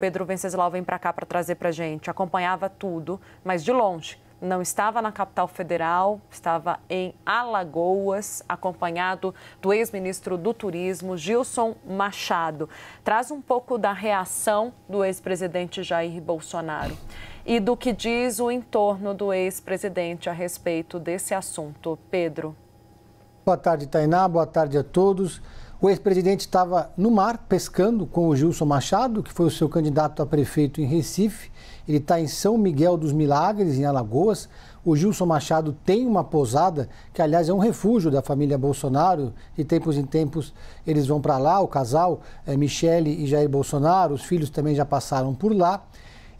Pedro Venceslau vem para cá para trazer para gente. Acompanhava tudo, mas de longe. Não estava na capital federal, estava em Alagoas, acompanhado do ex-ministro do Turismo, Gilson Machado. Traz um pouco da reação do ex-presidente Jair Bolsonaro e do que diz o entorno do ex-presidente a respeito desse assunto. Pedro. Boa tarde, Tainá. Boa tarde a todos. O ex-presidente estava no mar pescando com o Gilson Machado, que foi o seu candidato a prefeito em Recife. Ele está em São Miguel dos Milagres, em Alagoas. O Gilson Machado tem uma pousada que aliás é um refúgio da família Bolsonaro. De tempos em tempos eles vão para lá, o casal, é, Michele e Jair Bolsonaro, os filhos também já passaram por lá.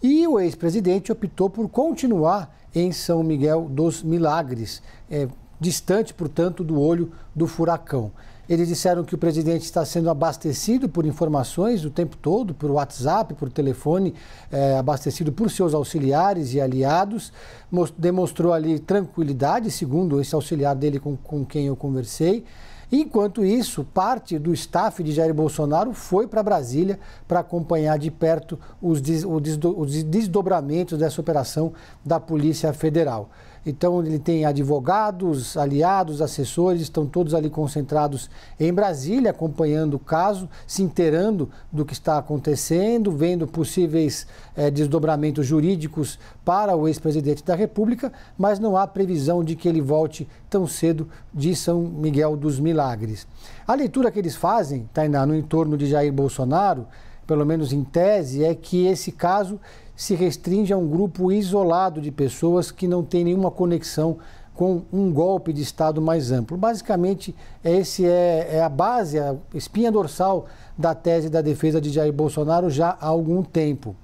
E o ex-presidente optou por continuar em São Miguel dos Milagres. É, distante, portanto, do olho do furacão. Eles disseram que o presidente está sendo abastecido por informações o tempo todo, por WhatsApp, por telefone, é, abastecido por seus auxiliares e aliados. demonstrou ali tranquilidade, segundo esse auxiliar dele com, com quem eu conversei. Enquanto isso, parte do staff de Jair Bolsonaro foi para Brasília para acompanhar de perto os, os desdobramentos dessa operação da Polícia Federal. Então, ele tem advogados, aliados, assessores, estão todos ali concentrados em Brasília, acompanhando o caso, se inteirando do que está acontecendo, vendo possíveis eh, desdobramentos jurídicos para o ex-presidente da República, mas não há previsão de que ele volte tão cedo de São Miguel dos Milagres milagres. A leitura que eles fazem, Tainá, tá, no entorno de Jair Bolsonaro, pelo menos em tese, é que esse caso se restringe a um grupo isolado de pessoas que não tem nenhuma conexão com um golpe de Estado mais amplo. Basicamente, esse é, é a base, a espinha dorsal da tese da defesa de Jair Bolsonaro já há algum tempo.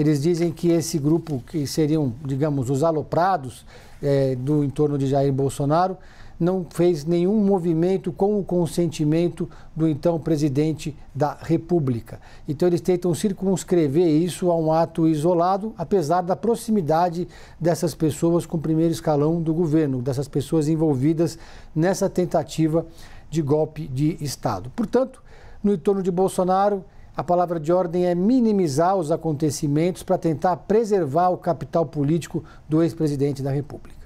Eles dizem que esse grupo, que seriam, digamos, os aloprados é, do entorno de Jair Bolsonaro, não fez nenhum movimento com o consentimento do então presidente da República. Então eles tentam circunscrever isso a um ato isolado, apesar da proximidade dessas pessoas com o primeiro escalão do governo, dessas pessoas envolvidas nessa tentativa de golpe de Estado. Portanto, no entorno de Bolsonaro, a palavra de ordem é minimizar os acontecimentos para tentar preservar o capital político do ex-presidente da República.